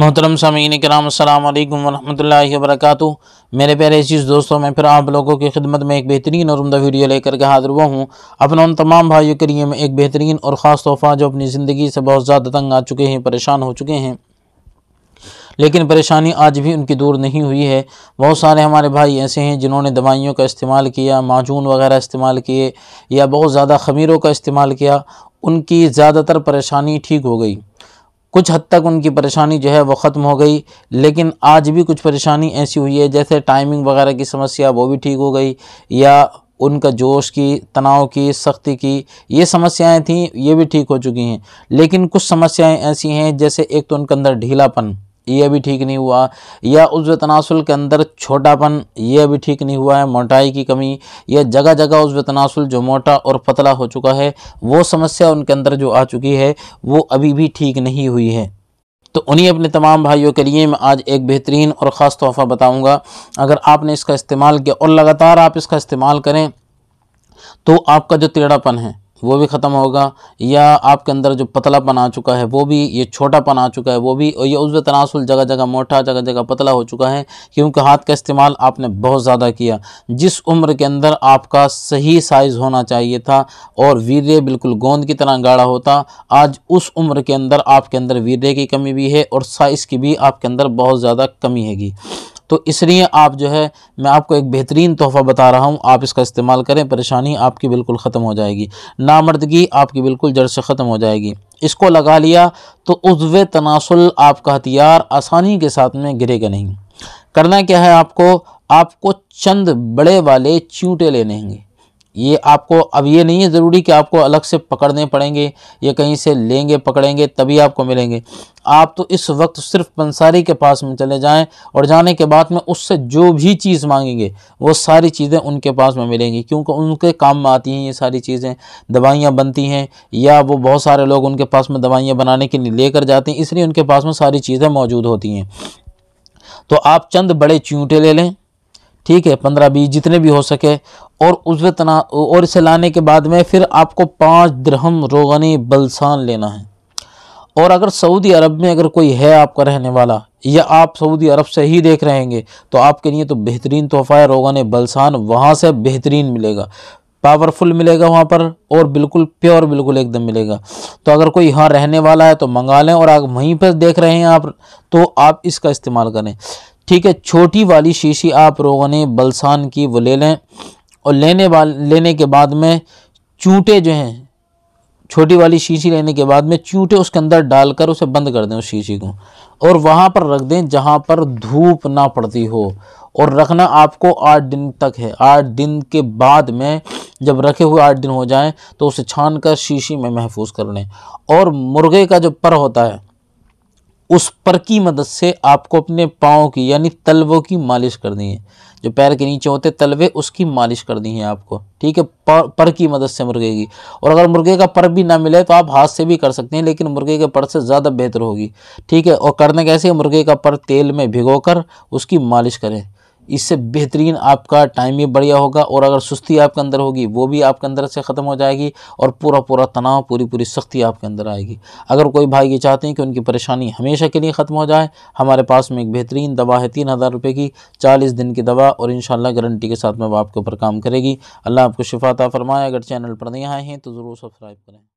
मोहतरम सामीन कराम अल्लाम वरहमल वरक मेरे प्यारे चीज़ दोस्तों मैं फिर आप लोगों की खिदमत में एक बेहतरीन और उमदा वीडियो लेकर के हाजिर हुआ हूँ अपने उन तमाम भाइयों के लिए मैं एक बेहतरीन और ख़ास तोहफ़ा जो अपनी ज़िंदगी से बहुत ज़्यादा तंग आ चुके हैं परेशान हो चुके हैं लेकिन परेशानी आज भी उनकी दूर नहीं हुई है बहुत सारे हमारे भाई ऐसे हैं जिन्होंने दवाइयों का इस्तेमाल किया माजून वगैरह इस्तेमाल किए या बहुत ज़्यादा खमीरों का इस्तेमाल किया उनकी ज़्यादातर परेशानी ठीक हो गई कुछ हद तक उनकी परेशानी जो है वो ख़त्म हो गई लेकिन आज भी कुछ परेशानी ऐसी हुई है जैसे टाइमिंग वगैरह की समस्या वो भी ठीक हो गई या उनका जोश की तनाव की सख्ती की ये समस्याएं थीं ये भी ठीक हो चुकी हैं लेकिन कुछ समस्याएं ऐसी हैं जैसे एक तो उनके अंदर ढीलापन ये भी ठीक नहीं हुआ या उज्व तनासुल के अंदर छोटापन यह भी ठीक नहीं हुआ है मोटाई की कमी या जगह जगह उज्व तनासुल जो मोटा और पतला हो चुका है वो समस्या उनके अंदर जो आ चुकी है वो अभी भी ठीक नहीं हुई है तो उन्हीं अपने तमाम भाइयों के लिए मैं आज एक बेहतरीन और ख़ास तोहफ़ा बताऊँगा अगर आपने इसका इस्तेमाल किया और लगातार आप इसका इस्तेमाल करें तो आपका जो तेड़ापन है वो भी ख़त्म होगा या आपके अंदर जो पतलापन आ चुका है वो भी ये छोटापन आ चुका है वो भी और ये उस तनासुल जगह जगह मोटा जगह जगह पतला हो चुका है क्योंकि हाथ का इस्तेमाल आपने बहुत ज़्यादा किया जिस उम्र के अंदर आपका सही साइज़ होना चाहिए था और वीर्य बिल्कुल गोंद की तरह गाढ़ा होता आज उस उम्र के अंदर आपके अंदर वीर्य की कमी भी है और साइज़ की भी आपके अंदर बहुत ज़्यादा कमी हैगी तो इसलिए आप जो है मैं आपको एक बेहतरीन तोहफ़ा बता रहा हूँ आप इसका इस्तेमाल करें परेशानी आपकी बिल्कुल ख़त्म हो जाएगी नामर्दगी आपकी बिल्कुल जड़ से ख़त्म हो जाएगी इसको लगा लिया तो उजव तनासल आपका हथियार आसानी के साथ में गिरेगा नहीं करना क्या है आपको आपको चंद बड़े वाले चूटे लेने हैं ये आपको अब ये नहीं है ज़रूरी कि आपको अलग से पकड़ने पड़ेंगे या कहीं से लेंगे पकड़ेंगे तभी आपको मिलेंगे आप तो इस वक्त सिर्फ पंसारी के पास में चले जाएं और जाने के बाद में उससे जो भी चीज़ मांगेंगे वो सारी चीज़ें उनके पास में मिलेंगी क्योंकि उनके काम में आती हैं ये सारी चीज़ें दवाइयाँ बनती हैं या वो बहुत सारे लोग उनके पास में दवाइयाँ बनाने के लिए लेकर जाते हैं इसलिए उनके पास में सारी चीज़ें मौजूद होती हैं तो आप चंद बड़े चूँटे ले लें ठीक है पंद्रह बीस जितने भी हो सके और उस तना और इसे लाने के बाद में फिर आपको पाँच दरहम रोगनी बलसान लेना है और अगर सऊदी अरब में अगर कोई है आपका रहने वाला या आप सऊदी अरब से ही देख रहेंगे तो आपके लिए तो बेहतरीन तोहफ़ा है रोगन बलसान वहाँ से बेहतरीन मिलेगा पावरफुल मिलेगा वहाँ पर और बिल्कुल प्योर बिल्कुल एकदम मिलेगा तो अगर कोई यहाँ रहने वाला है तो मंगा लें और आप वहीं पर देख रहे हैं आप तो आप इसका इस्तेमाल करें ठीक है छोटी वाली शीशी आप रोगन बलसान की वो ले लें और लेने वाल लेने के बाद में चूटे जो हैं छोटी वाली शीशी लेने के बाद में चूटे उसके अंदर डालकर उसे बंद कर दें उस शीशी को और वहाँ पर रख दें जहाँ पर धूप ना पड़ती हो और रखना आपको आठ दिन तक है आठ दिन के बाद में जब रखे हुए आठ दिन हो जाएं तो उसे छान कर शीशी में महफूज कर लें और मुर्गे का जो पर होता है उस पर की मदद से आपको अपने पाँव की यानी तलवों की मालिश करनी है जो पैर के नीचे होते तलवे उसकी मालिश करनी है आपको ठीक है पर, पर की मदद से मुर्गे की और अगर मुर्गे का पर भी ना मिले तो आप हाथ से भी कर सकते हैं लेकिन मुर्गे के पर से ज़्यादा बेहतर होगी ठीक है और करने कैसे मुर्गे का पर तेल में भिगोकर उसकी मालिश करें इससे बेहतरीन आपका टाइम भी बढ़िया होगा और अगर सुस्ती आपके अंदर होगी वो भी आपके अंदर से ख़त्म हो जाएगी और पूरा पूरा तनाव पूरी पूरी सख्ती आपके अंदर आएगी अगर कोई भाई ये चाहते हैं कि उनकी परेशानी हमेशा के लिए ख़त्म हो जाए हमारे पास में एक बेहतरीन दवा है तीन हज़ार रुपये की चालीस दिन की दवा और इन गारंटी के साथ में वो आपके ऊपर काम करेगी अल्लाह आपको शिफाता फरमाए अगर चैनल पर नहीं आए हैं तो ज़रूर सब्सक्राइब करें